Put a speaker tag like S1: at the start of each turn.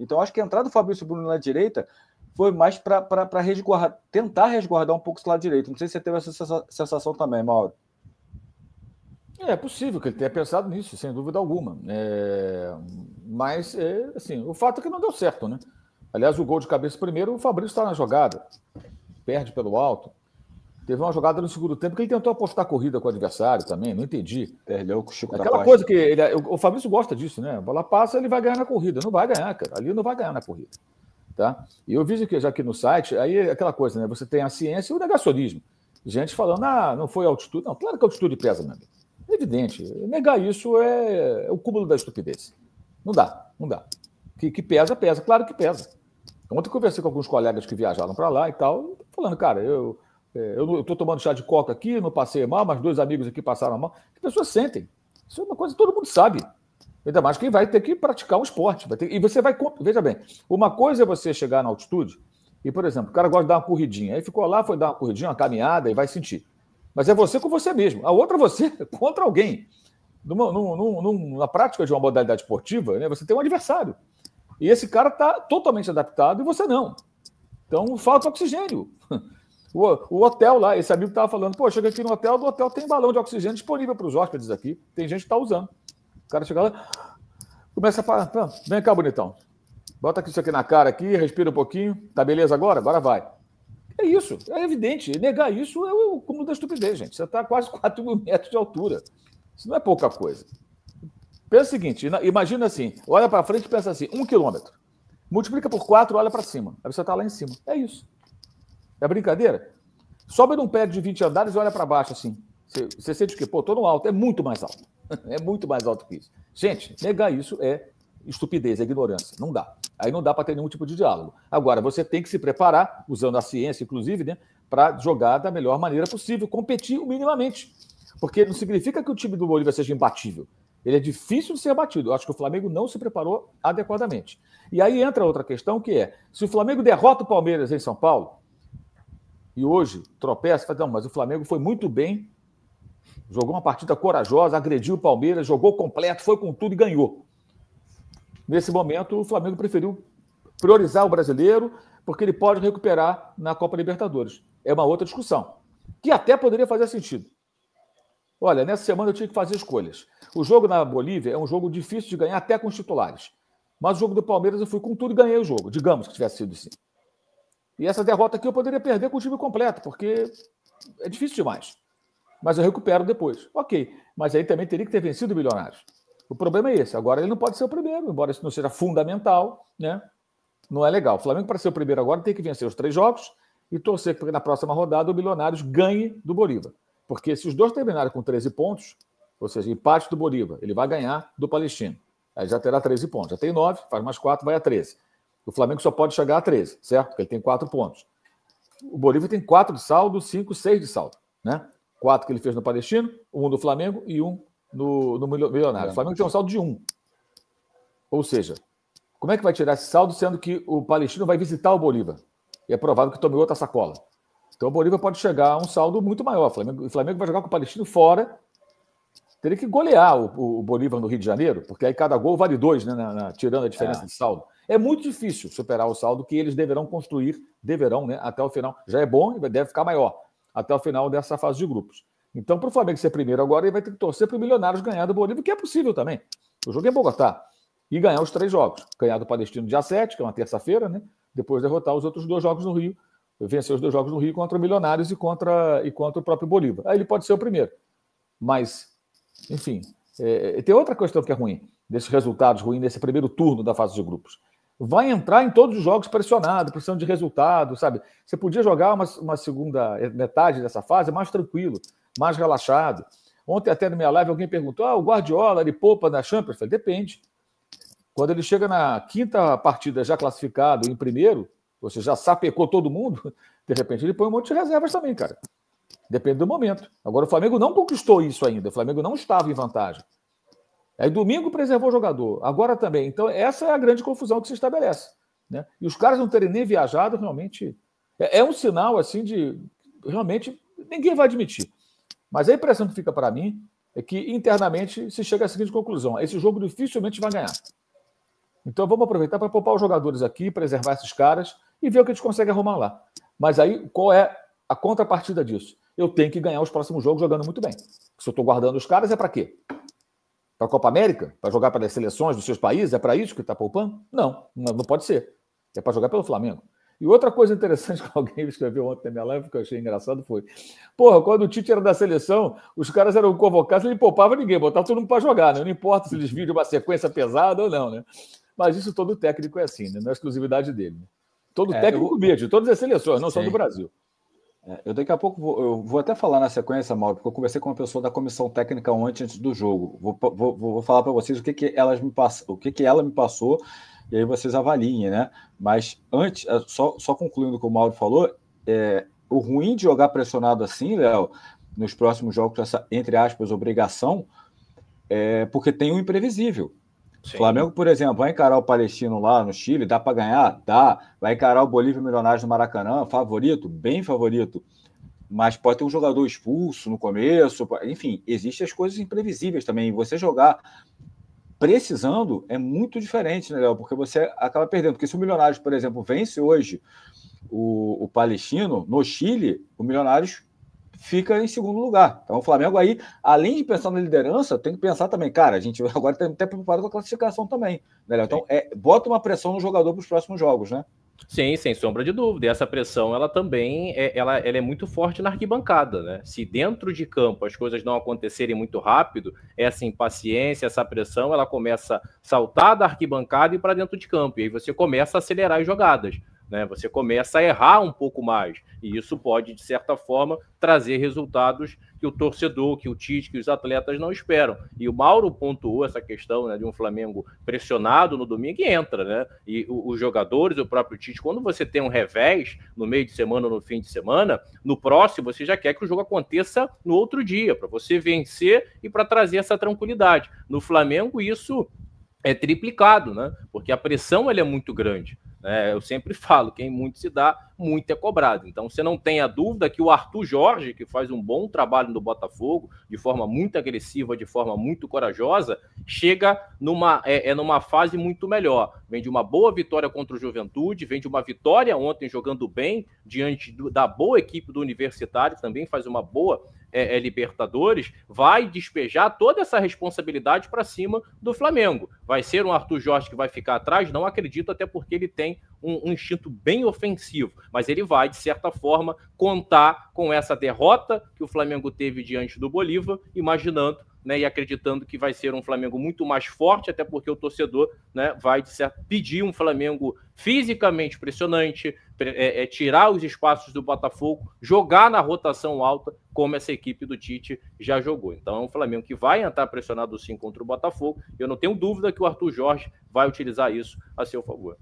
S1: Então, acho que a entrada do Fabrício Bruno na direita foi mais para resguardar, tentar resguardar um pouco esse lado direito. Não sei se você teve essa sensação também, Mauro. É possível
S2: que ele tenha pensado nisso, sem dúvida alguma. É... Mas, é, assim, o fato é que não deu certo, né? Aliás, o gol de cabeça primeiro, o Fabrício está na jogada. Perde pelo alto. Teve uma jogada no segundo tempo que ele tentou apostar corrida com o adversário também, não entendi. Perdeu
S1: é, é com o Chico tá Aquela coisa
S2: que ele, é, o Fabrício gosta disso, né? A bola passa, ele vai ganhar na corrida. Não vai ganhar, cara. Ali não vai ganhar na corrida. Tá? E eu vi que já aqui no site, aí aquela coisa, né? Você tem a ciência e o negacionismo. Gente falando, ah, não foi altitude. Não, claro que a altitude pesa, meu amigo. É evidente. Negar isso é, o cúmulo da estupidez. Não dá, não dá. Que, que pesa, pesa. Claro que pesa. Ontem eu conversei com alguns colegas que viajaram para lá e tal, falando, cara, eu é, eu estou tomando chá de coca aqui, não passei mal, mas dois amigos aqui passaram mal. As pessoas sentem. Isso é uma coisa que todo mundo sabe. Ainda mais quem vai ter que praticar um esporte. Ter, e você vai. Veja bem, uma coisa é você chegar na altitude e, por exemplo, o cara gosta de dar uma corridinha. Aí ficou lá, foi dar uma corridinha, uma caminhada e vai sentir. Mas é você com você mesmo. A outra é você contra alguém. Numa, prática de uma modalidade esportiva, né, você tem um adversário. E esse cara está totalmente adaptado e você não. Então falta oxigênio. O, o hotel lá, esse amigo estava falando, pô, chega aqui no hotel, do hotel tem balão de oxigênio disponível para os hóspedes aqui. Tem gente que está usando. O cara chega lá, começa a. Vem cá, bonitão. Bota isso aqui na cara aqui, respira um pouquinho. Tá beleza agora? Agora vai. É isso, é evidente. Negar isso é o cúmulo da estupidez, gente. Você está a quase 4 mil metros de altura. Isso não é pouca coisa. Pensa o seguinte: imagina assim, olha para frente e pensa assim, um quilômetro. Multiplica por quatro, olha para cima. Aí você está lá em cima. É isso. É brincadeira? Sobe num prédio de 20 andares e olha para baixo assim. Você, você sente o quê? Pô, tô no alto. É muito mais alto. É muito mais alto que isso. Gente, negar isso é estupidez, é ignorância. Não dá. Aí não dá para ter nenhum tipo de diálogo. Agora, você tem que se preparar, usando a ciência, inclusive, né, para jogar da melhor maneira possível, competir minimamente. Porque não significa que o time do Bolívar seja imbatível. Ele é difícil de ser batido. Eu acho que o Flamengo não se preparou adequadamente. E aí entra outra questão que é: se o Flamengo derrota o Palmeiras em São Paulo, e hoje tropeça, fala, não, mas o Flamengo foi muito bem, jogou uma partida corajosa, agrediu o Palmeiras, jogou completo, foi com tudo e ganhou. Nesse momento, o Flamengo preferiu priorizar o brasileiro, porque ele pode recuperar na Copa Libertadores. É uma outra discussão, que até poderia fazer sentido. Olha, nessa semana eu tinha que fazer escolhas. O jogo na Bolívia é um jogo difícil de ganhar até com os titulares. Mas o jogo do Palmeiras eu fui com tudo e ganhei o jogo, digamos que tivesse sido assim. E essa derrota aqui eu poderia perder com o time completo, porque é difícil demais. Mas eu recupero depois. Ok, mas aí também teria que ter vencido o Bilionários. O problema é esse. Agora ele não pode ser o primeiro, embora isso não seja fundamental, né? Não é legal. O Flamengo, para ser o primeiro agora, tem que vencer os três jogos e torcer para que na próxima rodada o Bilionários ganhe do Bolívar. Porque se os dois terminarem com 13 pontos, ou seja, empate do Bolívar, ele vai ganhar do Palestino. Aí já terá 13 pontos. Já tem 9, faz mais 4, vai a 13. O Flamengo só pode chegar a 13, certo? Porque ele tem quatro pontos. O Bolívar tem quatro de saldo, cinco, seis de saldo, né? Quatro que ele fez no Palestino, um do Flamengo e um no, no Milionário. O Flamengo tem um saldo de um. Ou seja, como é que vai tirar esse saldo, sendo que o Palestino vai visitar o Bolívar? E é provável que tome outra sacola. Então o Bolívar pode chegar a um saldo muito maior. O Flamengo, o Flamengo vai jogar com o Palestino fora. Teria que golear o, o, Bolívar no Rio de Janeiro, porque aí cada gol vale dois, né? Na, na, tirando a diferença é. de saldo. É muito difícil superar o saldo que eles deverão construir, deverão, né, até o final. Já é bom e deve ficar maior até o final dessa fase de grupos. Então, para o Flamengo ser primeiro agora, ele vai ter que torcer para o Milionários ganhar do Bolívia, que é possível também. O jogo é em Bogotá. E ganhar os três jogos. Ganhar do Palestino dia 7, que é uma terça-feira, né? Depois derrotar os outros dois jogos no Rio. Vencer os dois jogos no Rio contra o Milionários e contra, e contra o próprio Bolívar. Aí ele pode ser o primeiro. Mas, enfim, é, tem outra questão que é ruim, desses resultados ruins nesse primeiro turno da fase de grupos vai entrar em todos os jogos pressionado, precisando de resultado, sabe? Você podia jogar uma, uma segunda eh, metade dessa fase mais tranquilo, mais relaxado. Ontem até na minha live alguém perguntou: ah, o Guardiola ele poupa na Champions? Eu falei, depende. Quando ele chega na quinta partida já classificado em primeiro, você já sapecou todo mundo, de repente ele põe um monte de reservas também, cara. Depende do momento. Agora o Flamengo não conquistou isso ainda. O Flamengo não estava em vantagem. Aí domingo preservou o jogador, agora também. Então, essa é a grande confusão que se estabelece. Né? E os caras não terem nem viajado, realmente. É, é um sinal, assim, de. Realmente, ninguém vai admitir. Mas a impressão que fica para mim é que internamente se chega à seguinte conclusão: esse jogo dificilmente vai ganhar. Então vamos aproveitar para poupar os jogadores aqui, preservar esses caras e ver o que a gente consegue arrumar lá. Mas aí qual é a contrapartida disso? Eu tenho que ganhar os próximos jogos jogando muito bem. Se eu estou guardando os caras, é para quê? Para a Copa América? Para jogar para as seleções dos seus países? É para isso que está poupando? Não, não pode ser. É para jogar pelo Flamengo. E outra coisa interessante que alguém escreveu ontem na minha live, que eu achei engraçado, foi: porra, quando o Tite era da seleção, os caras eram convocados, ele poupava ninguém, botava todo mundo para jogar, né? Não importa se eles viram uma sequência pesada ou não, né? Mas isso todo técnico é assim,
S1: né? Não é exclusividade dele. Né? Todo é, técnico eu... mesmo, todas as seleções, não Sim. só do Brasil. É, eu daqui a pouco vou, eu vou até falar na sequência, Mauro, porque eu conversei com uma pessoa da comissão técnica ontem antes do jogo. Vou, vou, vou falar para vocês o que, que elas me pass... o que, que ela me passou e aí vocês avaliem, né? Mas antes, é, só, só concluindo o que o Mauro falou, é, o ruim de jogar pressionado assim, Léo, nos próximos jogos, essa, entre aspas, obrigação, é porque tem o um imprevisível. Sim. Flamengo, por exemplo, vai encarar o Palestino lá no Chile, dá para ganhar? Dá. Vai encarar o Bolívia Milionários no Maracanã, favorito? Bem favorito. Mas pode ter um jogador expulso no começo. Enfim, existem as coisas imprevisíveis também. Você jogar precisando é muito diferente, né, Léo? Porque você acaba perdendo. Porque se o Milionários, por exemplo, vence hoje o, o Palestino, no Chile, o Milionários fica em segundo lugar. Então o Flamengo aí, além de pensar na liderança, tem que pensar também, cara, a gente agora está até preocupado com a classificação também. Né, então é, bota uma pressão no jogador para os próximos jogos, né?
S3: Sim, sem sombra de dúvida. E essa pressão, ela também é, ela, ela é muito forte na arquibancada, né? Se dentro de campo as coisas não acontecerem muito rápido, essa impaciência, essa pressão, ela começa a saltar da arquibancada e para dentro de campo. E aí você começa a acelerar as jogadas. Né? Você começa a errar um pouco mais. E isso pode, de certa forma, trazer resultados que o torcedor, que o Tite, que os atletas não esperam. E o Mauro pontuou essa questão né, de um Flamengo pressionado no domingo e entra, né? E os jogadores, o próprio Tite, quando você tem um revés no meio de semana ou no fim de semana, no próximo você já quer que o jogo aconteça no outro dia, para você vencer e para trazer essa tranquilidade. No Flamengo, isso é triplicado, né? Porque a pressão ela é muito grande. É, eu sempre falo, quem muito se dá, muito é cobrado. Então você não tenha dúvida que o Arthur Jorge, que faz um bom trabalho no Botafogo, de forma muito agressiva, de forma muito corajosa, chega numa, é, é numa fase muito melhor. Vem de uma boa vitória contra o Juventude, vem de uma vitória ontem jogando bem diante do, da boa equipe do Universitário, que também faz uma boa é, é, Libertadores, vai despejar toda essa responsabilidade para cima do Flamengo. Vai ser um Arthur Jorge que vai ficar atrás? Não acredito, até porque ele tem um, um instinto bem ofensivo. Mas ele vai, de certa forma, contar com essa derrota que o Flamengo teve diante do Bolívar, imaginando né, e acreditando que vai ser um Flamengo muito mais forte, até porque o torcedor né, vai certo, pedir um Flamengo fisicamente pressionante, é, é, tirar os espaços do Botafogo, jogar na rotação alta, como essa equipe do Tite já jogou. Então é um Flamengo que vai entrar pressionado sim contra o Botafogo. Eu não tenho dúvida que o Arthur Jorge vai utilizar isso a seu favor.